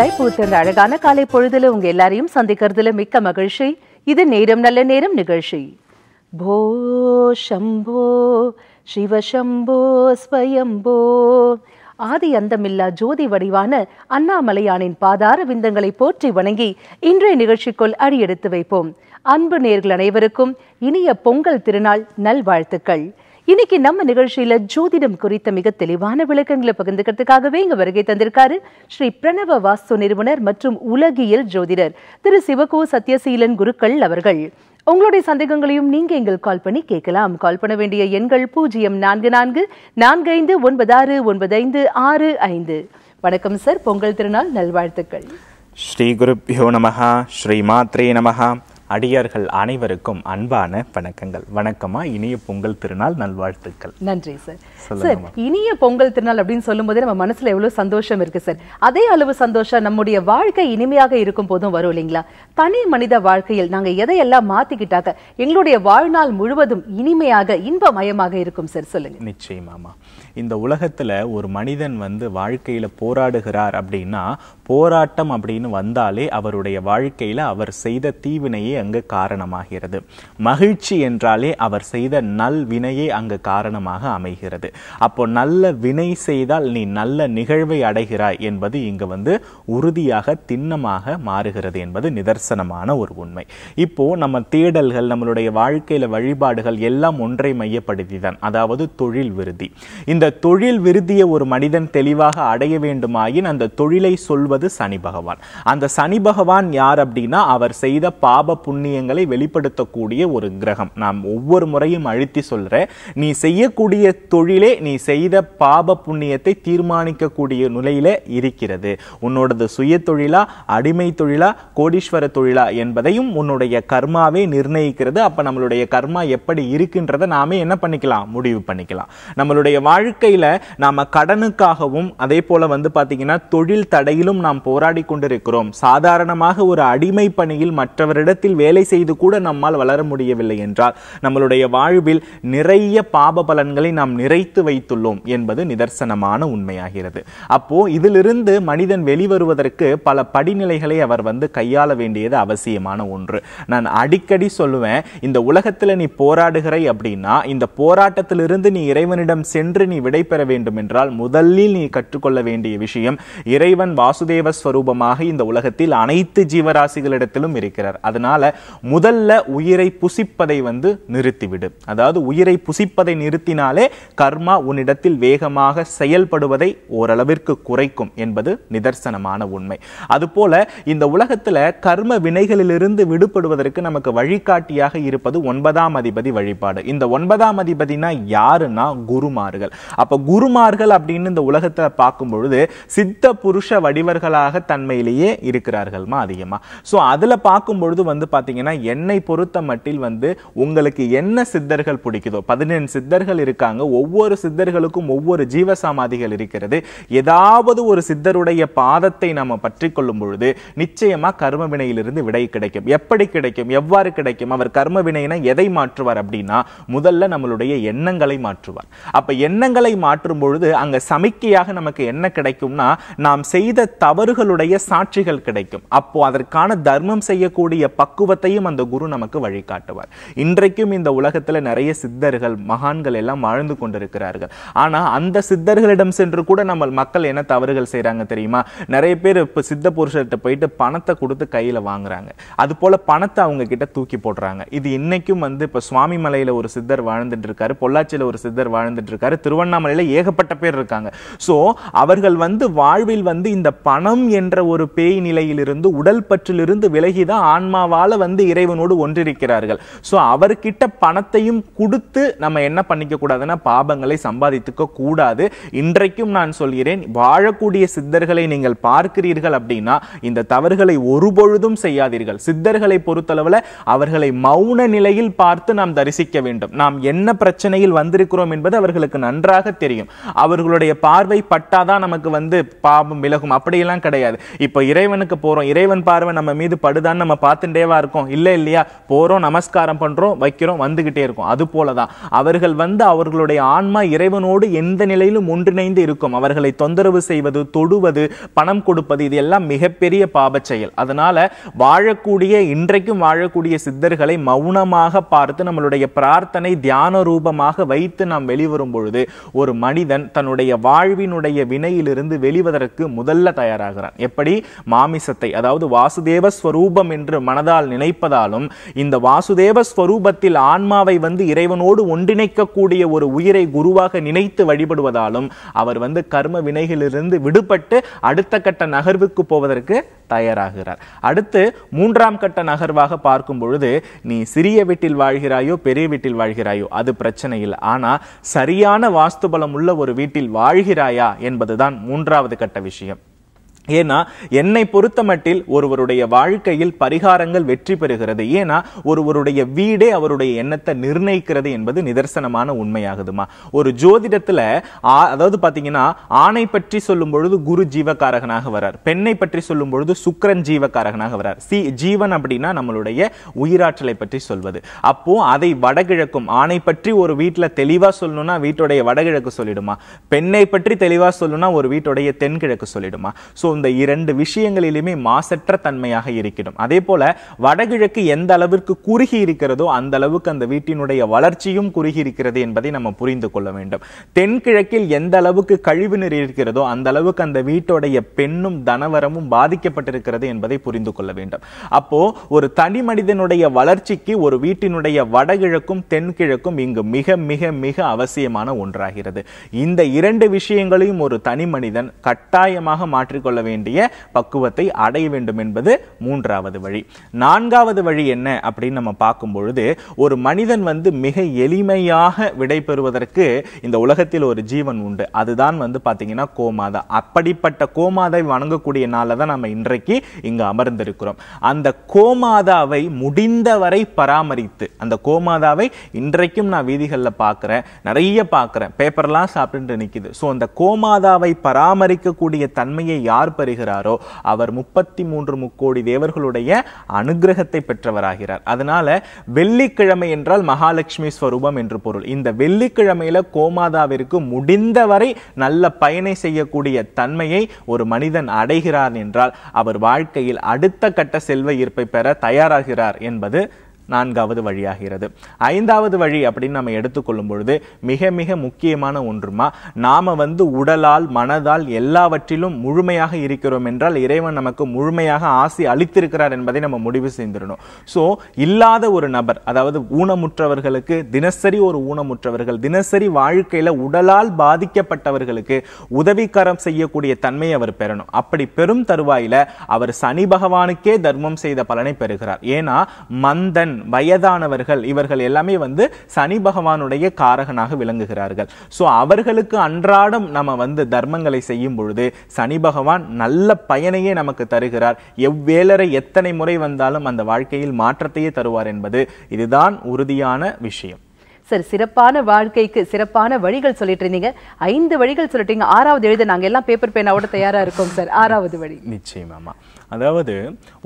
ஜெய்ப்பூர் இந்த அழகான காலை பொழுதுல உங்க எல்லாரையும் சந்திக்கிறதுல மிக்க மகிழ்ச்சி இது நேரம் நல்ல நேரம் நிகழ்ச்சி போ சம்போ சம்போ ஸ்வயம்போ ஆதி அந்தமில்லா ஜோதி வடிவான அண்ணாமலையானின் பாதார விந்தங்களை போற்றி வணங்கி இன்றைய நிகழ்ச்சிக்குள் அடியெடுத்து வைப்போம் அன்பு நேர்கள் அனைவருக்கும் இனிய பொங்கல் திருநாள் நல்வாழ்த்துக்கள் இன்னைக்கு நம்ம நிகழ்ச்சியில ஜோதிடம் குறித்த மிக தெளிவான விளக்கங்களை பகிர்ந்துக்கிறதுக்காகவே இங்க வருகை தந்திருக்காரு ஸ்ரீ பிரணவ வாஸ்து நிறுவனர் மற்றும் உலகியல் ஜோதிடர் திரு சிவகோ சத்யசீலன் குருக்கள் அவர்கள் உங்களுடைய சந்தேகங்களையும் நீங்க எங்கள் கால் பண்ணி கேட்கலாம் கால் பண்ண வேண்டிய எண்கள் பூஜ்ஜியம் நான்கு நான்கு நான்கு ஐந்து ஒன்பது ஆறு ஒன்பது ஐந்து ஆறு ஐந்து வணக்கம் சார் பொங்கல் திருநாள் நல்வாழ்த்துக்கள் ஸ்ரீ குருப்யோ நமஹா ஸ்ரீ மாத்ரே நமஹா அடியார்கள் அனைவருக்கும் அன்பான வணக்கங்கள் வணக்கமா இனிய பொங்கல் திருநாள் நல்வாழ்த்துக்கள் நன்றி சார் சார் இனிய பொங்கல் திருநாள் அப்படின்னு சொல்லும்போதே நம்ம மனசுல எவ்வளவு சந்தோஷம் இருக்கு சார் அதே அளவு சந்தோஷம் நம்முடைய வாழ்க்கை இனிமையாக இருக்கும் போதும் வரும் இல்லைங்களா தனி மனித வாழ்க்கையில் நாங்க எதையெல்லாம் மாத்திக்கிட்டாக்க எங்களுடைய வாழ்நாள் முழுவதும் இனிமையாக இன்பமயமாக இருக்கும் சார் சொல்லுங்க நிச்சயமாமா இந்த உலகத்துல ஒரு மனிதன் வந்து வாழ்க்கையில போராடுகிறார் அப்படின்னா போராட்டம் அப்படின்னு வந்தாலே அவருடைய வாழ்க்கையில் அவர் செய்த தீவினையே அங்கு காரணமாகிறது மகிழ்ச்சி என்றாலே அவர் செய்த நல் வினையே அங்கு காரணமாக அமைகிறது அப்போ நல்ல வினை செய்தால் நீ நல்ல நிகழ்வை அடைகிறாய் என்பது இங்கு வந்து உறுதியாக திண்ணமாக மாறுகிறது என்பது நிதர்சனமான ஒரு உண்மை இப்போ நம்ம தேடல்கள் நம்மளுடைய வாழ்க்கையில் வழிபாடுகள் எல்லாம் ஒன்றை மையப்படுத்தி தான் அதாவது தொழில் விருதி இந்த தொழில் விருதியை ஒரு மனிதன் தெளிவாக அடைய வேண்டுமாயின் அந்த தொழிலை சொல்வது என்பது சனி பகவான் அந்த சனி பகவான் யார் அப்படின்னா அவர் செய்த பாப புண்ணியங்களை வெளிப்படுத்தக்கூடிய ஒரு கிரகம் நாம் ஒவ்வொரு முறையும் அழுத்தி சொல்ற நீ செய்யக்கூடிய தொழிலே நீ செய்த பாப புண்ணியத்தை தீர்மானிக்கக்கூடிய நிலையில இருக்கிறது உன்னோடது சுய தொழிலா அடிமை தொழிலா கோடீஸ்வர தொழிலா என்பதையும் உன்னுடைய கர்மாவே நிர்ணயிக்கிறது அப்ப நம்மளுடைய கர்மா எப்படி இருக்குன்றத நாமே என்ன பண்ணிக்கலாம் முடிவு பண்ணிக்கலாம் நம்மளுடைய வாழ்க்கையில நாம கடனுக்காகவும் அதே போல வந்து பாத்தீங்கன்னா தொழில் தடையிலும் நாம் நாம் போராடி கொண்டிருக்கிறோம் சாதாரணமாக ஒரு அடிமை பணியில் மற்றவரிடத்தில் வேலை செய்து கூட நம்மால் வளர முடியவில்லை என்றால் நம்மளுடைய வாழ்வில் நிறைய பாப பலன்களை நாம் நிறைத்து வைத்துள்ளோம் என்பது நிதர்சனமான உண்மையாகிறது அப்போ இதிலிருந்து மனிதன் வெளிவருவதற்கு பல படிநிலைகளை அவர் வந்து கையாள வேண்டியது அவசியமான ஒன்று நான் அடிக்கடி சொல்லுவேன் இந்த உலகத்தில் நீ போராடுகிறாய் அப்படின்னா இந்த போராட்டத்திலிருந்து நீ இறைவனிடம் சென்று நீ விடை பெற வேண்டும் என்றால் முதலில் நீ கற்றுக்கொள்ள வேண்டிய விஷயம் இறைவன் வாசுதேவ தேவ ஸ்வரூபமாக இந்த உலகத்தில் அனைத்து ஜீவராசிகளிடத்திலும் இருக்கிறார் அதனால முதல்ல உயிரை புசிப்பதை வந்து நிறுத்திவிடு அதாவது உயிரை புசிப்பதை நிறுத்தினாலே கர்மா உன்னிடத்தில் வேகமாக செயல்படுவதை ஓரளவிற்கு குறைக்கும் என்பது நிதர்சனமான உண்மை அதுபோல இந்த உலகத்தில் கர்ம வினைகளிலிருந்து விடுபடுவதற்கு நமக்கு வழிகாட்டியாக இருப்பது ஒன்பதாம் அதிபதி வழிபாடு இந்த ஒன்பதாம் அதிபதினா யாருன்னா குருமார்கள் அப்ப குருமார்கள் அப்படின்னு இந்த உலகத்தை பார்க்கும் பொழுது சித்த புருஷ வடிவர் இவர்களாக தன்மையிலேயே இருக்கிறார்கள்மா அதிகமாக ஸோ அதில் பார்க்கும்பொழுது வந்து பார்த்தீங்கன்னா என்னை பொறுத்த மட்டில் வந்து உங்களுக்கு என்ன சித்தர்கள் பிடிக்குதோ பதினெண்டு சித்தர்கள் இருக்காங்க ஒவ்வொரு சித்தர்களுக்கும் ஒவ்வொரு ஜீவசமாதிகள் இருக்கிறது ஏதாவது ஒரு சித்தருடைய பாதத்தை நாம் பற்றி கொள்ளும் பொழுது நிச்சயமாக கர்ம வினையிலிருந்து விடை கிடைக்கும் எப்படி கிடைக்கும் எவ்வாறு கிடைக்கும் அவர் கர்ம வினையினா எதை மாற்றுவார் அப்படின்னா முதல்ல நம்மளுடைய எண்ணங்களை மாற்றுவார் அப்போ எண்ணங்களை மாற்றும் பொழுது அங்கே சமிக்கையாக நமக்கு என்ன கிடைக்கும்னா நாம் செய்த அவர்களுடைய சாட்சிகள் கிடைக்கும் அப்போ அதற்கான தர்மம் செய்யக்கூடிய பக்குவத்தையும் அந்த குரு நமக்கு வழிகாட்டுவார் இன்றைக்கும் இந்த உலகத்தில் நிறைய சித்தர்கள் மகான்கள் எல்லாம் வாழ்ந்து கொண்டிருக்கிறார்கள் ஆனால் அந்த சித்தர்களிடம் சென்று கூட நம்ம மக்கள் என்ன தவறுகள் செய்கிறாங்க தெரியுமா நிறைய பேர் இப்போ சித்த புருஷர்கிட்ட போயிட்டு பணத்தை கொடுத்து கையில் வாங்குறாங்க அது போல் பணத்தை அவங்க கிட்ட தூக்கி போடுறாங்க இது இன்னைக்கும் வந்து இப்போ சுவாமி மலையில் ஒரு சித்தர் வாழ்ந்துட்டு இருக்காரு பொள்ளாச்சியில் ஒரு சித்தர் வாழ்ந்துட்டு இருக்காரு திருவண்ணாமலையில் ஏகப்பட்ட பேர் இருக்காங்க ஸோ அவர்கள் வந்து வாழ்வில் வந்து இந்த பண மனம் என்ற ஒரு பேய் நிலையிலிருந்து உடல் பற்றிலிருந்து விலகிதான் ஆன்மாவால் வந்து இறைவனோடு ஒன்றிருக்கிறார்கள் ஸோ அவர்கிட்ட பணத்தையும் கொடுத்து நம்ம என்ன பண்ணிக்க கூடாதுன்னா பாபங்களை சம்பாதித்துக்க கூடாது இன்றைக்கும் நான் சொல்கிறேன் வாழக்கூடிய சித்தர்களை நீங்கள் பார்க்கிறீர்கள் அப்படின்னா இந்த தவறுகளை ஒருபொழுதும் செய்யாதீர்கள் சித்தர்களை பொறுத்தளவில் அவர்களை மௌன நிலையில் பார்த்து நாம் தரிசிக்க வேண்டும் நாம் என்ன பிரச்சனையில் வந்திருக்கிறோம் என்பது அவர்களுக்கு நன்றாக தெரியும் அவர்களுடைய பார்வை பட்டாதான் நமக்கு வந்து பாபம் விலகும் அப்படியெல்லாம் அப்படிலாம் கிடையாது இப்போ இறைவனுக்கு போகிறோம் இறைவன் பார்வை நம்ம மீது படுதான்னு நம்ம பார்த்துட்டேவா இருக்கோம் இல்லை இல்லையா போகிறோம் நமஸ்காரம் பண்ணுறோம் வைக்கிறோம் வந்துக்கிட்டே இருக்கும் அது போல தான் அவர்கள் வந்து அவர்களுடைய ஆன்மா இறைவனோடு எந்த நிலையிலும் ஒன்றிணைந்து இருக்கும் அவர்களை தொந்தரவு செய்வது தொடுவது பணம் கொடுப்பது இது எல்லாம் மிகப்பெரிய பாப செயல் அதனால வாழக்கூடிய இன்றைக்கும் வாழக்கூடிய சித்தர்களை மௌனமாக பார்த்து நம்மளுடைய பிரார்த்தனை தியான ரூபமாக வைத்து நாம் வெளிவரும் பொழுது ஒரு மனிதன் தன்னுடைய வாழ்வினுடைய வினையிலிருந்து வெளிவதற்கு முதல்ல தயார் தயாராகிறான் எப்படி மாமிசத்தை அதாவது வாசுதேவ ஸ்வரூபம் என்று மனதால் நினைப்பதாலும் இந்த வாசுதேவ ஸ்வரூபத்தில் ஆன்மாவை வந்து இறைவனோடு ஒன்றிணைக்கக்கூடிய ஒரு உயிரை குருவாக நினைத்து வழிபடுவதாலும் அவர் வந்து கர்ம வினைகளிலிருந்து விடுபட்டு அடுத்த கட்ட நகர்வுக்கு போவதற்கு தயாராகிறார் அடுத்து மூன்றாம் கட்ட நகர்வாக பார்க்கும் பொழுது நீ சிறிய வீட்டில் வாழ்கிறாயோ பெரிய வீட்டில் வாழ்கிறாயோ அது பிரச்சனை இல்லை ஆனால் சரியான வாஸ்து பலம் உள்ள ஒரு வீட்டில் வாழ்கிறாயா என்பதுதான் மூன்றாவது கட்ட விஷயம் ஏன்னா என்னை பொறுத்தமட்டில் ஒருவருடைய வாழ்க்கையில் பரிகாரங்கள் வெற்றி பெறுகிறது ஏன்னா ஒருவருடைய வீடே அவருடைய எண்ணத்தை நிர்ணயிக்கிறது என்பது நிதர்சனமான உண்மையாகுதுமா ஒரு ஜோதிடத்துல அதாவது பார்த்தீங்கன்னா ஆணை பற்றி சொல்லும் பொழுது குரு ஜீவகாரகனாக வரார் பெண்ணை பற்றி சொல்லும் பொழுது சுக்கரன் ஜீவக்காரகனாக வரார் சி ஜீவன் அப்படின்னா நம்மளுடைய உயிராற்றலை பற்றி சொல்வது அப்போ அதை வடகிழக்கும் ஆணை பற்றி ஒரு வீட்டில் தெளிவாக சொல்லணும்னா வீட்டுடைய வடகிழக்கு சொல்லிடுமா பெண்ணை பற்றி தெளிவாக சொல்லணும்னா ஒரு வீட்டுடைய தென்கிழக்கு சொல்லிடுமா ஸோ இந்த இரண்டு விஷயங்களிலுமே மாசற்ற தன்மையாக இருக்கிறோம் அதே போல வடகிழக்கு எந்த அளவிற்கு குறுகி இருக்கிறதோ அந்த அளவுக்கு அந்த வீட்டினுடைய வளர்ச்சியும் குறுகி இருக்கிறது என்பதை நம்ம புரிந்து கொள்ள வேண்டும் தென்கிழக்கில் எந்த அளவுக்கு கழிவு நீர் இருக்கிறதோ அந்த அளவுக்கு அந்த வீட்டுடைய பெண்ணும் தனவரமும் பாதிக்கப்பட்டிருக்கிறது என்பதை புரிந்து கொள்ள வேண்டும் அப்போ ஒரு தனி மனிதனுடைய வளர்ச்சிக்கு ஒரு வீட்டினுடைய வடகிழக்கும் தென்கிழக்கும் இங்கு மிக மிக மிக அவசியமான ஒன்றாகிறது இந்த இரண்டு விஷயங்களையும் ஒரு தனி மனிதன் கட்டாயமாக மாற்றிக்கொள்ள கொள்ள வேண்டிய பக்குவத்தை அடைய வேண்டும் என்பது மூன்றாவது வழி நான்காவது வழி என்ன அப்படின்னு நம்ம பார்க்கும் பொழுது ஒரு மனிதன் வந்து மிக எளிமையாக விடை பெறுவதற்கு இந்த உலகத்தில் ஒரு ஜீவன் உண்டு அதுதான் வந்து பார்த்தீங்கன்னா கோமாதா அப்படிப்பட்ட கோமாதை வணங்கக்கூடிய நாளில் தான் நம்ம இன்றைக்கு இங்கு அமர்ந்திருக்கிறோம் அந்த கோமாதாவை முடிந்தவரை பராமரித்து அந்த கோமாதாவை இன்றைக்கும் நான் வீதிகளில் பார்க்குறேன் நிறைய பார்க்குறேன் பேப்பர்லாம் சாப்பிட்டு நிற்கிது ஸோ அந்த கோமாதாவை பராமரிக்கக்கூடிய தன்மையை யார் பெறுகிறாரோ அவர் முப்பத்தி மூன்று முக்கோடி தேவர்களுடைய அனுகிரகத்தை பெற்றவராகிறார் அதனால வெள்ளிக்கிழமை என்றால் மகாலட்சுமி ஸ்வரூபம் என்று பொருள் இந்த வெள்ளிக்கிழமையில கோமாதாவிற்கு முடிந்தவரை நல்ல பயனை செய்யக்கூடிய தன்மையை ஒரு மனிதன் அடைகிறார் என்றால் அவர் வாழ்க்கையில் அடுத்த கட்ட செல்வ ஈர்ப்பை பெற தயாராகிறார் என்பது நான்காவது வழியாகிறது ஐந்தாவது வழி அப்படின்னு நம்ம எடுத்துக்கொள்ளும் பொழுது மிக மிக முக்கியமான ஒன்றுமா நாம் வந்து உடலால் மனதால் எல்லாவற்றிலும் முழுமையாக இருக்கிறோம் என்றால் இறைவன் நமக்கு முழுமையாக ஆசி அளித்திருக்கிறார் என்பதை நம்ம முடிவு செய்திடணும் ஸோ இல்லாத ஒரு நபர் அதாவது ஊனமுற்றவர்களுக்கு தினசரி ஒரு ஊனமுற்றவர்கள் தினசரி வாழ்க்கையில் உடலால் பாதிக்கப்பட்டவர்களுக்கு உதவிக்கரம் செய்யக்கூடிய தன்மையை அவர் பெறணும் அப்படி பெரும் தருவாயில் அவர் சனி பகவானுக்கே தர்மம் செய்த பலனை பெறுகிறார் ஏன்னா மந்தன் இளம் வயதானவர்கள் இவர்கள் எல்லாமே வந்து சனி பகவானுடைய காரகனாக விளங்குகிறார்கள் ஸோ அவர்களுக்கு அன்றாடம் நம்ம வந்து தர்மங்களை செய்யும் பொழுது சனி பகவான் நல்ல பயனையே நமக்கு தருகிறார் எவ்வேளரை எத்தனை முறை வந்தாலும் அந்த வாழ்க்கையில் மாற்றத்தையே தருவார் என்பது இதுதான் உறுதியான விஷயம் சார் சிறப்பான வாழ்க்கைக்கு சிறப்பான வழிகள் சொல்லிட்டு இருந்தீங்க ஐந்து வழிகள் சொல்லிட்டீங்க ஆறாவது எழுத நாங்கள் எல்லாம் பேப்பர் பேனாவோட தயாராக இருக்கோம் சார் ஆறாவது வழி நிச்சயமாமா அதாவது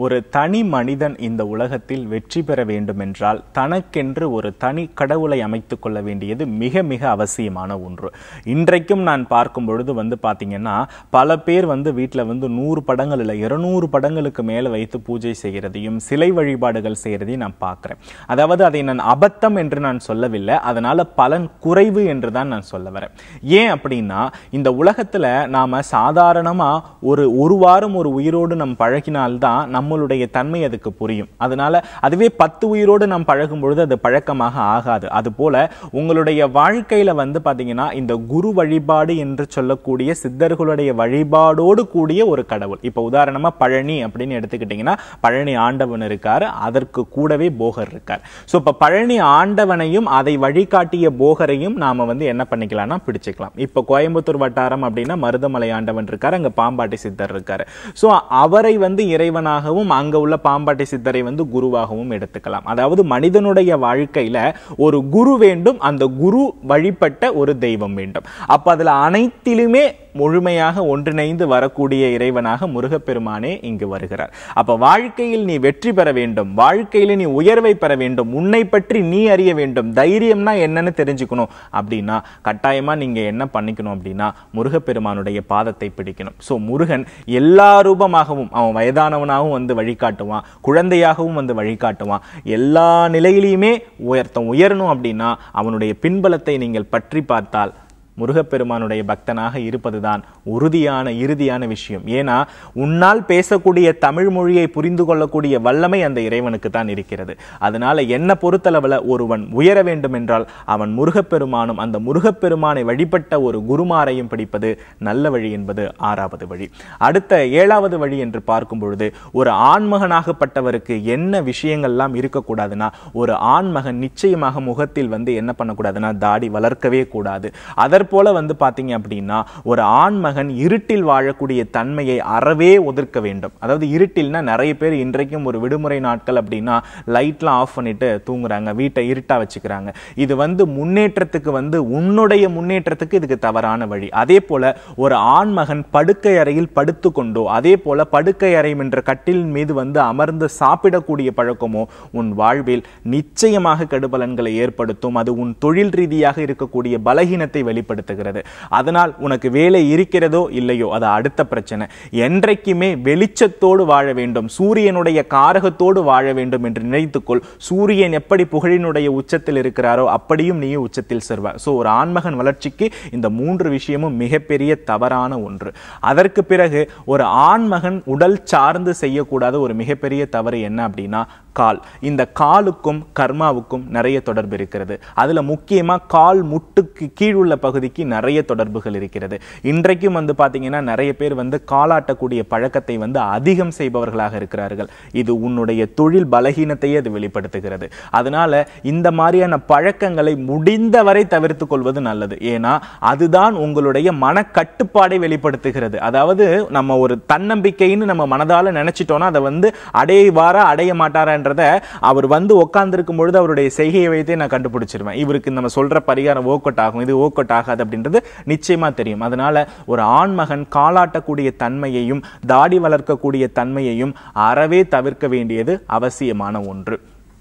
ஒரு தனி மனிதன் இந்த உலகத்தில் வெற்றி பெற வேண்டும் என்றால் தனக்கென்று ஒரு தனி கடவுளை அமைத்து கொள்ள வேண்டியது மிக மிக அவசியமான ஒன்று இன்றைக்கும் நான் பார்க்கும் பொழுது வந்து பார்த்தீங்கன்னா பல பேர் வந்து வீட்டில் வந்து நூறு படங்கள் இல்லை இருநூறு படங்களுக்கு மேலே வைத்து பூஜை செய்கிறதையும் சிலை வழிபாடுகள் செய்கிறதையும் நான் பார்க்குறேன் அதாவது அதை நான் அபத்தம் என்று நான் சொல்லவில்லை இல்லை அதனால் பலன் குறைவு என்று தான் நான் சொல்ல வரேன் ஏன் அப்படின்னா இந்த உலகத்தில் நாம் சாதாரணமாக ஒரு ஒரு வாரம் ஒரு உயிரோடு நம் பழகினால்தான் நம்மளுடைய தன்மை அதுக்கு புரியும் அதனால் அதுவே பத்து உயிரோடு நாம் பழகும் பொழுது அது பழக்கமாக ஆகாது அதுபோல் உங்களுடைய வாழ்க்கையில் வந்து பார்த்தீங்கன்னா இந்த குரு வழிபாடு என்று சொல்லக்கூடிய சித்தர்களுடைய வழிபாடோடு கூடிய ஒரு கடவுள் இப்போ உதாரணமாக பழனி அப்படின்னு எடுத்துக்கிட்டிங்கன்னா பழனி ஆண்டவன் இருக்கார் அதற்கு கூடவே போகர் இருக்கார் ஸோ இப்போ பழனி ஆண்டவனையும் அதை வழிகாட்டிய போகரையும் நாம் வந்து என்ன பண்ணிக்கலாம்னா பிடிச்சிக்கலாம் இப்போ கோயம்புத்தூர் வட்டாரம் அப்படின்னா மருதமலை ஆண்டவன் இருக்கார் அங்கே பாம்பாட்டி சித்தர் இருக்கார் ஸோ அவரை வந்து இறைவனாகவும் அங்கே உள்ள பாம்பாட்டி சித்தரை வந்து குருவாகவும் எடுத்துக்கலாம் அதாவது மனிதனுடைய வாழ்க்கையில் ஒரு குரு வேண்டும் அந்த குரு வழிபட்ட ஒரு தெய்வம் வேண்டும் அப்போ அதில் அனைத்திலுமே முழுமையாக ஒன்றிணைந்து வரக்கூடிய இறைவனாக முருகப்பெருமானே இங்கு வருகிறார் அப்ப வாழ்க்கையில் நீ வெற்றி பெற வேண்டும் வாழ்க்கையில் நீ உயர்வை பெற வேண்டும் உன்னை பற்றி நீ அறிய வேண்டும் தைரியம்னா என்னன்னு தெரிஞ்சுக்கணும் அப்படின்னா கட்டாயமா நீங்க என்ன பண்ணிக்கணும் அப்படின்னா முருகப்பெருமானுடைய பாதத்தை பிடிக்கணும் ஸோ முருகன் எல்லா ரூபமாகவும் அவன் வயதானவனாகவும் வந்து வழிகாட்டுவான் குழந்தையாகவும் வந்து வழிகாட்டுவான் எல்லா நிலையிலையுமே உயர்த்தம் உயரணும் அப்படின்னா அவனுடைய பின்பலத்தை நீங்கள் பற்றி பார்த்தால் முருகப்பெருமானுடைய பக்தனாக இருப்பதுதான் உறுதியான இறுதியான விஷயம் ஏன்னா உன்னால் பேசக்கூடிய தமிழ் மொழியை புரிந்து கொள்ளக்கூடிய வல்லமை அந்த இறைவனுக்கு தான் இருக்கிறது அதனால என்ன பொறுத்தளவில் ஒருவன் உயர வேண்டும் என்றால் அவன் முருகப்பெருமானும் அந்த முருகப்பெருமானை வழிபட்ட ஒரு குருமாரையும் படிப்பது நல்ல வழி என்பது ஆறாவது வழி அடுத்த ஏழாவது வழி என்று பார்க்கும் பொழுது ஒரு ஆண்மகனாகப்பட்டவருக்கு என்ன விஷயங்கள்லாம் இருக்கக்கூடாதுன்னா ஒரு ஆண்மகன் நிச்சயமாக முகத்தில் வந்து என்ன பண்ணக்கூடாதுன்னா தாடி வளர்க்கவே கூடாது அதற்கு அதற்போல வந்து பார்த்தீங்க அப்படின்னா ஒரு ஆண்மகன் இருட்டில் வாழக்கூடிய தன்மையை அறவே ஒதுக்க வேண்டும் அதாவது இருட்டில்னா நிறைய பேர் இன்றைக்கும் ஒரு விடுமுறை நாட்கள் அப்படின்னா லைட்லாம் ஆஃப் பண்ணிட்டு தூங்குறாங்க வீட்டை இருட்டாக வச்சுக்கிறாங்க இது வந்து முன்னேற்றத்துக்கு வந்து உன்னுடைய முன்னேற்றத்துக்கு இதுக்கு தவறான வழி அதே போல ஒரு ஆண்மகன் படுக்கை அறையில் படுத்து கொண்டோ அதே போல படுக்கை அறை என்ற கட்டிலின் மீது வந்து அமர்ந்து சாப்பிடக்கூடிய பழக்கமோ உன் வாழ்வில் நிச்சயமாக கடுபலன்களை ஏற்படுத்தும் அது உன் தொழில் ரீதியாக இருக்கக்கூடிய பலகீனத்தை வெளிப்படுத்தும் ஏற்படுத்துகிறது அதனால் உனக்கு வேலை இருக்கிறதோ இல்லையோ அது அடுத்த பிரச்சனை என்றைக்குமே வெளிச்சத்தோடு வாழ வேண்டும் சூரியனுடைய காரகத்தோடு வாழ வேண்டும் என்று நினைத்துக்கொள் சூரியன் எப்படி புகழினுடைய உச்சத்தில் இருக்கிறாரோ அப்படியும் நீ உச்சத்தில் செல்வார் ஸோ ஒரு ஆன்மகன் வளர்ச்சிக்கு இந்த மூன்று விஷயமும் மிகப்பெரிய தவறான ஒன்று அதற்கு பிறகு ஒரு ஆண்மகன் உடல் சார்ந்து செய்யக்கூடாத ஒரு மிகப்பெரிய தவறு என்ன அப்படின்னா கால் இந்த காலுக்கும் கர்மாவுக்கும் நிறைய தொடர்பு இருக்கிறது அதில் முக்கியமாக கால் முட்டுக்கு கீழ் உள்ள பகுதிக்கு நிறைய தொடர்புகள் இருக்கிறது இன்றைக்கும் வந்து பார்த்தீங்கன்னா நிறைய பேர் வந்து காலாட்டக்கூடிய பழக்கத்தை வந்து அதிகம் செய்பவர்களாக இருக்கிறார்கள் இது உன்னுடைய தொழில் பலகீனத்தையே அது வெளிப்படுத்துகிறது அதனால் இந்த மாதிரியான பழக்கங்களை முடிந்தவரை தவிர்த்து கொள்வது நல்லது ஏன்னா அதுதான் உங்களுடைய மனக்கட்டுப்பாடை வெளிப்படுத்துகிறது அதாவது நம்ம ஒரு தன்னம்பிக்கைன்னு நம்ம மனதால் நினைச்சிட்டோம்னா அதை வந்து அடையவாரா அடைய மாட்டாரா என்னன்றதை அவர் வந்து உட்காந்துருக்கும் பொழுது அவருடைய செய்கையை வைத்தே நான் கண்டுபிடிச்சிருவேன் இவருக்கு நம்ம சொல்ற பரிகாரம் ஓக்கட் ஆகும் இது ஓக்கட் ஆகாது அப்படின்றது நிச்சயமா தெரியும் அதனால ஒரு ஆண்மகன் காலாட்டக்கூடிய தன்மையையும் தாடி வளர்க்கக்கூடிய தன்மையையும் அறவே தவிர்க்க வேண்டியது அவசியமான ஒன்று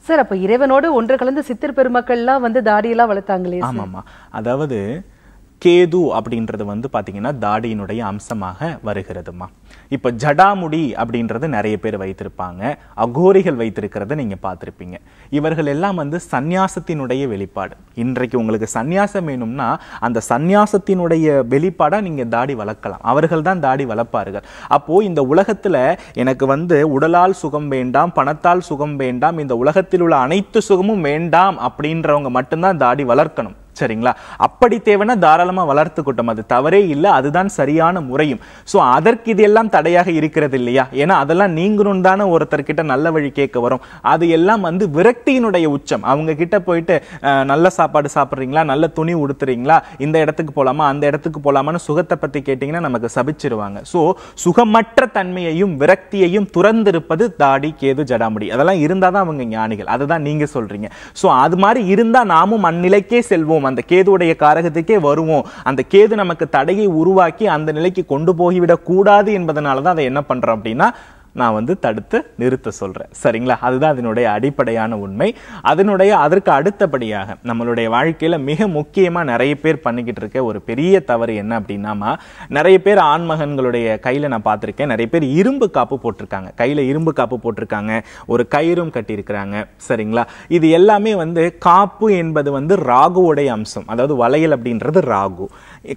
சார் அப்ப இறைவனோடு ஒன்று கலந்து சித்தர் பெருமக்கள்லாம் வந்து தாடியெல்லாம் வளர்த்தாங்களே ஆமா ஆமா அதாவது கேது அப்படின்றது வந்து பார்த்தீங்கன்னா தாடியினுடைய அம்சமாக வருகிறதுமா இப்போ ஜடாமுடி அப்படின்றது நிறைய பேர் வைத்திருப்பாங்க அகோரிகள் வைத்திருக்கிறத நீங்கள் பார்த்துருப்பீங்க இவர்கள் எல்லாம் வந்து சந்நியாசத்தினுடைய வெளிப்பாடு இன்றைக்கு உங்களுக்கு சந்நியாசம் வேணும்னா அந்த சந்நியாசத்தினுடைய வெளிப்பாடாக நீங்கள் தாடி வளர்க்கலாம் அவர்கள் தான் தாடி வளர்ப்பார்கள் அப்போது இந்த உலகத்தில் எனக்கு வந்து உடலால் சுகம் வேண்டாம் பணத்தால் சுகம் வேண்டாம் இந்த உலகத்தில் உள்ள அனைத்து சுகமும் வேண்டாம் அப்படின்றவங்க மட்டும்தான் தாடி வளர்க்கணும் சரிங்களா அப்படி தேவைன்னா தாராளமாக வளர்த்துக்கிட்டோம் அது தவறே இல்லை அதுதான் சரியான முறையும் ஸோ அதற்கு இது எல்லாம் தடையாக இருக்கிறது இல்லையா ஏன்னா அதெல்லாம் நீங்களும் தானே ஒருத்தர்கிட்ட நல்ல வழி கேட்க வரும் அது எல்லாம் வந்து விரக்தியினுடைய உச்சம் அவங்க கிட்ட போயிட்டு நல்ல சாப்பாடு சாப்பிட்றீங்களா நல்ல துணி உடுத்துறீங்களா இந்த இடத்துக்கு போகலாமா அந்த இடத்துக்கு போகலாமான்னு சுகத்தை பற்றி கேட்டிங்கன்னா நமக்கு சபிச்சிருவாங்க ஸோ சுகமற்ற தன்மையையும் விரக்தியையும் துறந்திருப்பது தாடி கேது ஜடாமுடி அதெல்லாம் இருந்தால் தான் அவங்க ஞானிகள் அதை தான் நீங்கள் சொல்கிறீங்க ஸோ அது மாதிரி இருந்தால் நாமும் அந்நிலைக்கே செல்வோம் வருவோம் அந்த கேதுடைய காரகத்துக்கே வருவோம் அந்த கேது நமக்கு தடையை உருவாக்கி அந்த நிலைக்கு கொண்டு போய்விடக் கூடாது என்பதனால தான் அதை என்ன பண்றோம் அப்படின்னா நான் வந்து தடுத்து நிறுத்த சொல்கிறேன் சரிங்களா அதுதான் அதனுடைய அடிப்படையான உண்மை அதனுடைய அதற்கு அடுத்தபடியாக நம்மளுடைய வாழ்க்கையில் மிக முக்கியமாக நிறைய பேர் பண்ணிக்கிட்டு இருக்க ஒரு பெரிய தவறு என்ன அப்படின்னாமா நிறைய பேர் ஆண்மகன்களுடைய கையில் நான் பார்த்துருக்கேன் நிறைய பேர் இரும்பு காப்பு போட்டிருக்காங்க கையில் இரும்பு காப்பு போட்டிருக்காங்க ஒரு கயிறும் கட்டியிருக்கிறாங்க சரிங்களா இது எல்லாமே வந்து காப்பு என்பது வந்து ராகுவோடைய அம்சம் அதாவது வளையல் அப்படின்றது ராகு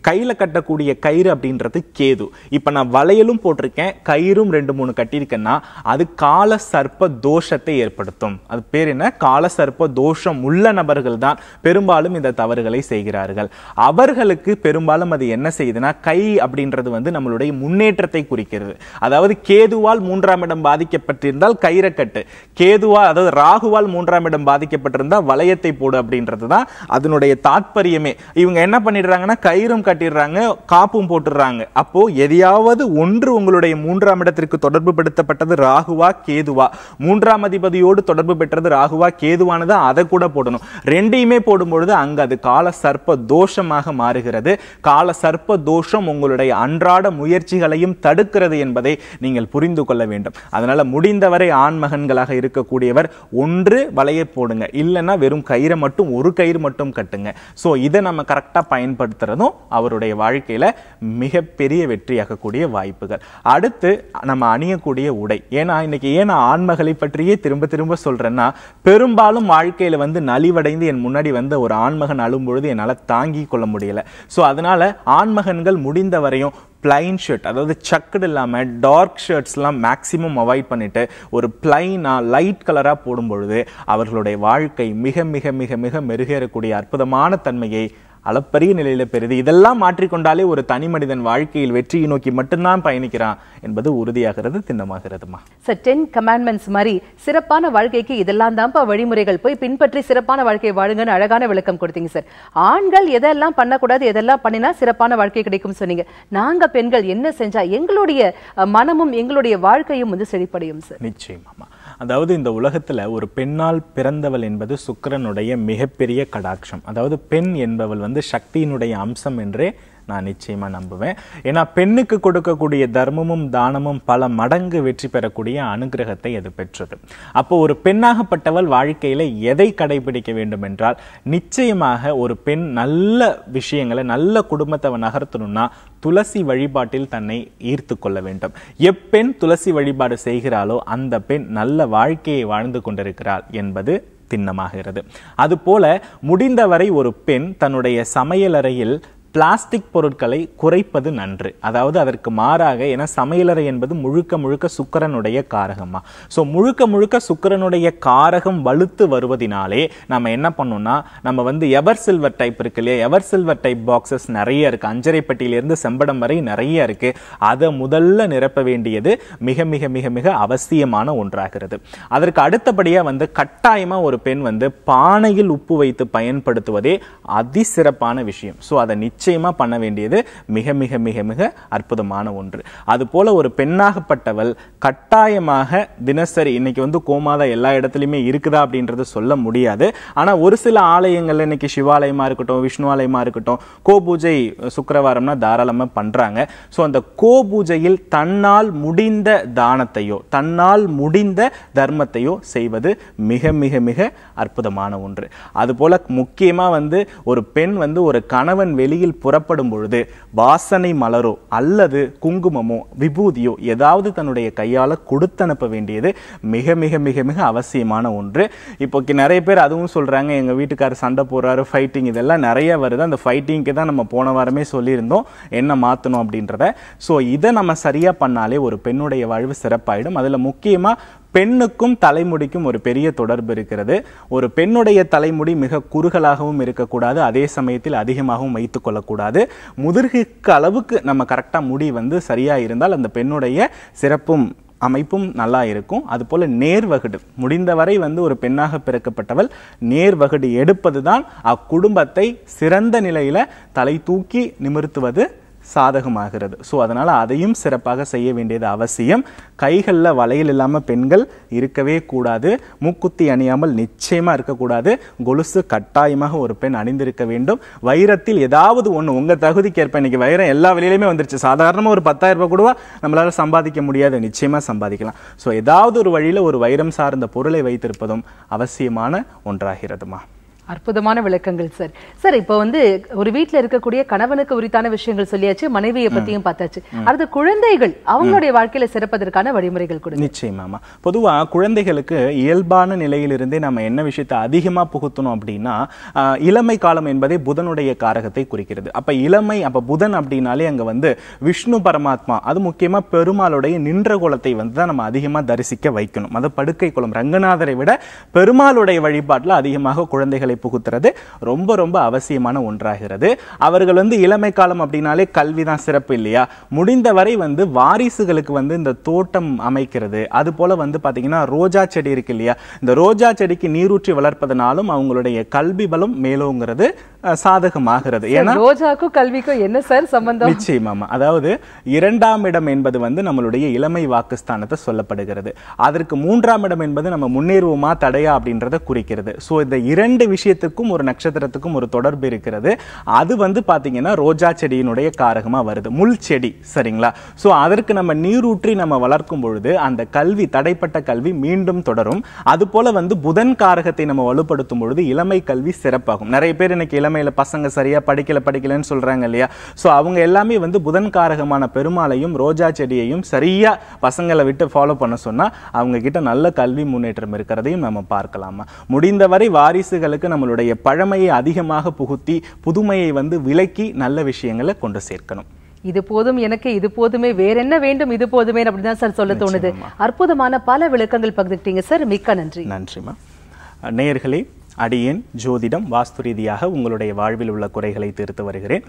கையில் கட்டக்கூடிய கயிறு அப்படின்றது கேது இப்போ நான் வளையலும் போட்டிருக்கேன் கயிறும் ரெண்டு மூணு கட்டியிருக்கேன்னா அது கால சர்ப்ப தோஷத்தை ஏற்படுத்தும் அது பேர் என்ன கால சர்ப்ப தோஷம் உள்ள நபர்கள் தான் பெரும்பாலும் இந்த தவறுகளை செய்கிறார்கள் அவர்களுக்கு பெரும்பாலும் அது என்ன செய்யுதுன்னா கை அப்படின்றது வந்து நம்மளுடைய முன்னேற்றத்தை குறிக்கிறது அதாவது கேதுவால் மூன்றாம் இடம் பாதிக்கப்பட்டிருந்தால் கயிறை கட்டு கேதுவா அதாவது ராகுவால் மூன்றாம் இடம் பாதிக்கப்பட்டிருந்தால் வளையத்தை போடு அப்படின்றது தான் அதனுடைய தாற்பயமே இவங்க என்ன பண்ணிடுறாங்கன்னா கயிறு வீடும் கட்டிடுறாங்க காப்பும் போட்டுடுறாங்க அப்போ எதையாவது ஒன்று உங்களுடைய மூன்றாம் இடத்திற்கு தொடர்பு படுத்தப்பட்டது ராகுவா கேதுவா மூன்றாம் அதிபதியோடு தொடர்பு பெற்றது ராகுவா கேதுவானது அதை கூட போடணும் ரெண்டையுமே போடும்பொழுது அங்கு அது கால சர்ப்ப தோஷமாக மாறுகிறது கால சர்ப்ப தோஷம் உங்களுடைய அன்றாட முயற்சிகளையும் தடுக்கிறது என்பதை நீங்கள் புரிந்து கொள்ள வேண்டும் அதனால முடிந்தவரை ஆண்மகன்களாக இருக்கக்கூடியவர் ஒன்று வளைய போடுங்க இல்லைன்னா வெறும் கயிறை மட்டும் ஒரு கயிறு மட்டும் கட்டுங்க ஸோ இதை நம்ம கரெக்டாக பயன்படுத்துறதும் அவருடைய வாழ்க்கையில் மிகப்பெரிய வெற்றியாகக்கூடிய வாய்ப்புகள் அடுத்து நம்ம அணியக்கூடிய உடை ஏன்னா இன்னைக்கு ஏன் நான் ஆண்மகளை பற்றியே திரும்ப திரும்ப சொல்கிறேன்னா பெரும்பாலும் வாழ்க்கையில் வந்து நலிவடைந்து என் முன்னாடி வந்த ஒரு ஆண்மகன் அழும்பொழுது என்னால் தாங்கி கொள்ள முடியலை ஸோ அதனால் ஆண்மகன்கள் முடிந்த வரையும் பிளைன் ஷர்ட் அதாவது சக்குடு இல்லாமல் டார்க் ஷர்ட்ஸ்லாம் மேக்ஸிமம் அவாய்ட் பண்ணிவிட்டு ஒரு பிளைனாக லைட் கலராக போடும்பொழுது அவர்களுடைய வாழ்க்கை மிக மிக மிக மிக மெருகேறக்கூடிய அற்புதமான தன்மையை அளப்பரிய நிலையில பெறுது இதெல்லாம் மாற்றிக்கொண்டாலே ஒரு தனி மனிதன் வாழ்க்கையில் வெற்றியை நோக்கி மட்டும்தான் பயணிக்கிறான் என்பது உறுதியாகிறது திண்ணமாகிறதுமா சார் டென் கமாண்ட்மெண்ட்ஸ் மாதிரி சிறப்பான வாழ்க்கைக்கு இதெல்லாம் தான் வழிமுறைகள் போய் பின்பற்றி சிறப்பான வாழ்க்கையை வாழுங்கன்னு அழகான விளக்கம் கொடுத்தீங்க சார் ஆண்கள் எதெல்லாம் பண்ணக்கூடாது எதெல்லாம் பண்ணினா சிறப்பான வாழ்க்கை கிடைக்கும் சொன்னீங்க நாங்க பெண்கள் என்ன செஞ்சா எங்களுடைய மனமும் எங்களுடைய வாழ்க்கையும் வந்து செழிப்படையும் சார் நிச்சயமாமா அதாவது இந்த உலகத்தில் ஒரு பெண்ணால் பிறந்தவள் என்பது சுக்கரனுடைய மிகப்பெரிய கடாட்சம் அதாவது பெண் என்பவள் வந்து சக்தியினுடைய அம்சம் என்றே நான் நிச்சயமாக நம்புவேன் ஏன்னா பெண்ணுக்கு கொடுக்கக்கூடிய தர்மமும் தானமும் பல மடங்கு வெற்றி பெறக்கூடிய அனுகிரகத்தை அது பெற்றது அப்போ ஒரு பெண்ணாகப்பட்டவள் வாழ்க்கையில் எதை கடைபிடிக்க வேண்டும் என்றால் நிச்சயமாக ஒரு பெண் நல்ல விஷயங்களை நல்ல குடும்பத்தை நகர்த்தணும்னா துளசி வழிபாட்டில் தன்னை ஈர்த்து கொள்ள வேண்டும் எப்பெண் துளசி வழிபாடு செய்கிறாளோ அந்த பெண் நல்ல வாழ்க்கையை வாழ்ந்து கொண்டிருக்கிறாள் என்பது திண்ணமாகிறது அதுபோல முடிந்தவரை ஒரு பெண் தன்னுடைய சமையலறையில் பிளாஸ்டிக் பொருட்களை குறைப்பது நன்று அதாவது அதற்கு மாறாக ஏன்னா சமையலறை என்பது முழுக்க முழுக்க சுக்கரனுடைய காரகமா ஸோ முழுக்க முழுக்க சுக்கரனுடைய காரகம் வலுத்து வருவதினாலே நம்ம என்ன பண்ணோம்னா நம்ம வந்து எவர் சில்வர் டைப் இருக்கு இல்லையா எவர் சில்வர் டைப் பாக்ஸஸ் நிறைய இருக்குது அஞ்சரைப்பட்டியிலிருந்து செம்படம் வரை நிறைய இருக்குது அதை முதல்ல நிரப்ப வேண்டியது மிக மிக மிக மிக அவசியமான ஒன்றாகிறது அதற்கு அடுத்தபடியாக வந்து கட்டாயமாக ஒரு பெண் வந்து பானையில் உப்பு வைத்து பயன்படுத்துவதே அதிசிறப்பான விஷயம் ஸோ அதை நிச்சயம் நிச்சயமாக பண்ண வேண்டியது மிக மிக மிக மிக அற்புதமான ஒன்று அதுபோல் ஒரு பெண்ணாகப்பட்டவள் கட்டாயமாக தினசரி இன்னைக்கு வந்து கோமாதா எல்லா இடத்துலையுமே இருக்குதா அப்படின்றத சொல்ல முடியாது ஆனால் ஒரு சில ஆலயங்களில் இன்னைக்கு சிவாலயமாக இருக்கட்டும் விஷ்ணு ஆலயமாக இருக்கட்டும் கோ பூஜை சுக்கரவாரம்னா தாராளமாக பண்ணுறாங்க ஸோ அந்த கோ பூஜையில் தன்னால் முடிந்த தானத்தையோ தன்னால் முடிந்த தர்மத்தையோ செய்வது மிக மிக மிக அற்புதமான ஒன்று அதுபோல் முக்கியமாக வந்து ஒரு பெண் வந்து ஒரு கணவன் வெளியில் புறப்படும் பொழுது வாசனை மலரோ அல்லது குங்குமமோ விபூதியோ ஏதாவது தன்னுடைய கையால் கொடுத்து அனுப்ப வேண்டியது மிக மிக மிக மிக அவசியமான ஒன்று இப்போ நிறைய பேர் அதுவும் சொல்கிறாங்க எங்கள் வீட்டுக்காரர் சண்டை போடுறாரு ஃபைட்டிங் இதெல்லாம் நிறைய வருது அந்த ஃபைட்டிங்க்கு தான் நம்ம போன வாரமே சொல்லியிருந்தோம் என்ன மாற்றணும் அப்படின்றத ஸோ இதை நம்ம சரியாக பண்ணாலே ஒரு பெண்ணுடைய வாழ்வு சிறப்பாயிடும் அதில் முக்கியமாக பெண்ணுக்கும் தலைமுடிக்கும் ஒரு பெரிய தொடர்பு இருக்கிறது ஒரு பெண்ணுடைய தலைமுடி மிக குறுகலாகவும் இருக்கக்கூடாது அதே சமயத்தில் அதிகமாகவும் வைத்து கொள்ளக்கூடாது முதுகுக்கு அளவுக்கு நம்ம கரெக்டாக முடி வந்து சரியாக இருந்தால் அந்த பெண்ணுடைய சிறப்பும் அமைப்பும் நல்லா இருக்கும் அதுபோல் நேர்வகுடு முடிந்தவரை வந்து ஒரு பெண்ணாக பிறக்கப்பட்டவள் நேர்வகுடு எடுப்பது தான் அக்குடும்பத்தை சிறந்த நிலையில் தலை தூக்கி நிமிர்த்துவது சாதகமாகிறது ஸோ அதனால் அதையும் சிறப்பாக செய்ய வேண்டியது அவசியம் கைகளில் வளையல் இல்லாமல் பெண்கள் இருக்கவே கூடாது மூக்குத்தி அணியாமல் நிச்சயமாக இருக்கக்கூடாது கொலுசு கட்டாயமாக ஒரு பெண் அணிந்திருக்க வேண்டும் வைரத்தில் ஏதாவது ஒன்று உங்கள் தகுதிக்கேற்ப இன்றைக்கி வைரம் எல்லா வெளியிலையுமே வந்துருச்சு சாதாரணமாக ஒரு பத்தாயிரம் ரூபாய் கூட நம்மளால் சம்பாதிக்க முடியாது நிச்சயமாக சம்பாதிக்கலாம் ஸோ ஏதாவது ஒரு வழியில் ஒரு வைரம் சார்ந்த பொருளை வைத்திருப்பதும் அவசியமான ஒன்றாகிறதுமா அற்புதமான விளக்கங்கள் சார் சார் இப்போ வந்து ஒரு வீட்டில் இருக்கக்கூடிய கணவனுக்கு உரித்தான விஷயங்கள் சொல்லியாச்சு மனைவியை பத்தியும் பார்த்தாச்சு அடுத்து குழந்தைகள் அவங்களுடைய வாழ்க்கையில சிறப்பதற்கான வழிமுறைகள் கூட நிச்சயமாமா பொதுவா குழந்தைகளுக்கு இயல்பான நிலையிலிருந்தே நம்ம என்ன விஷயத்தை அதிகமா புகுத்தணும் அப்படின்னா இளமை காலம் என்பதே புதனுடைய காரகத்தை குறிக்கிறது அப்ப இளமை அப்ப புதன் அப்படின்னாலே அங்க வந்து விஷ்ணு பரமாத்மா அது முக்கியமா பெருமாளுடைய நின்ற குலத்தை வந்து தான் நம்ம அதிகமா தரிசிக்க வைக்கணும் அது படுக்கை குளம் ரங்கநாதரை விட பெருமாளுடைய வழிபாட்டில் அதிகமாக குழந்தைகளை புகுத்துறது ரொம்ப ரொம்ப அவசியமான ஒன்றாகிறது அவர்கள் வந்து இளமை காலம் அப்படின்னாலே கல்வி தான் சிறப்பு இல்லையா முடிந்தவரை வந்து வாரிசுகளுக்கு வந்து இந்த தோட்டம் அமைக்கிறது அது போல வந்து பார்த்தீங்கன்னா ரோஜா செடி இருக்கு இல்லையா இந்த ரோஜா செடிக்கு நீரூற்றி வளர்ப்பதனாலும் அவங்களுடைய கல்வி பலம் மேலோங்கிறது சாதகமாகிறது ஏன்னா ரோஜாக்கும் கல்விக்கும் என்ன சார் சம்பந்தம் நிச்சயமாமா அதாவது இரண்டாம் இடம் என்பது வந்து நம்மளுடைய இளமை வாக்குஸ்தானத்தை சொல்லப்படுகிறது அதற்கு மூன்றாம் இடம் என்பது நம்ம முன்னேறுவோமா தடையா அப்படின்றத குறிக்கிறது ஸோ இந்த இரண்டு விஷயம் விஷயத்துக்கும் ஒரு நட்சத்திரத்துக்கும் ஒரு தொடர்பு இருக்கிறது அது வந்து பார்த்தீங்கன்னா ரோஜா செடியினுடைய காரகமாக வருது முள் செடி சரிங்களா ஸோ அதற்கு நம்ம நீரூற்றி நம்ம வளர்க்கும் பொழுது அந்த கல்வி தடைப்பட்ட கல்வி மீண்டும் தொடரும் அதுபோல் வந்து புதன் காரகத்தை நம்ம வலுப்படுத்தும் பொழுது இளமை கல்வி சிறப்பாகும் நிறைய பேர் எனக்கு இளமையில் பசங்க சரியாக படிக்கல படிக்கலன்னு சொல்கிறாங்க இல்லையா ஸோ அவங்க எல்லாமே வந்து புதன் காரகமான பெருமாளையும் ரோஜா செடியையும் சரியாக பசங்களை விட்டு ஃபாலோ பண்ண சொன்னால் அவங்க கிட்ட நல்ல கல்வி முன்னேற்றம் இருக்கிறதையும் நம்ம பார்க்கலாமா முடிந்தவரை வாரிசுகளுக்கு நம்ம நம்மளுடைய பழமையை அதிகமாக புகுத்தி புதுமையை வந்து விலக்கி நல்ல விஷயங்களை கொண்டு சேர்க்கணும் இது போதும் எனக்கு இது போதுமே வேற என்ன வேண்டும் இது போதுமே அப்படின்னு சார் சொல்ல தோணுது அற்புதமான பல விளக்கங்கள் பகிர்ந்துட்டீங்க சார் மிக்க நன்றி நன்றிமா நேயர்களே அடியேன் ஜோதிடம் வாஸ்து ரீதியாக உங்களுடைய வாழ்வில் உள்ள குறைகளை தீர்த்து வருகிறேன்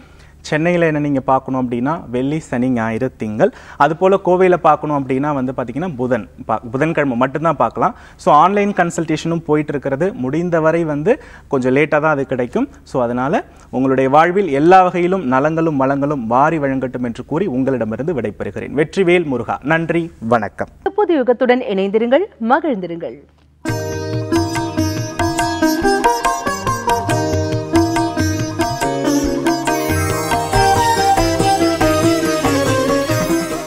சென்னையில் என்ன நீங்கள் பார்க்கணும் அப்படின்னா வெள்ளி சனி ஞாயிறு திங்கள் அதுபோல் கோவையில் பார்க்கணும் அப்படின்னா வந்து பார்த்தீங்கன்னா புதன் பா புதன்கிழமை மட்டும்தான் பார்க்கலாம் ஸோ ஆன்லைன் கன்சல்டேஷனும் போயிட்டு இருக்கிறது முடிந்தவரை வந்து கொஞ்சம் லேட்டாக தான் அது கிடைக்கும் ஸோ அதனால் உங்களுடைய வாழ்வில் எல்லா வகையிலும் நலங்களும் வளங்களும் வாரி வழங்கட்டும் என்று கூறி உங்களிடமிருந்து விடைபெறுகிறேன் வெற்றிவேல் முருகா நன்றி வணக்கம் புது யுகத்துடன் இணைந்திருங்கள் மகிழ்ந்திருங்கள்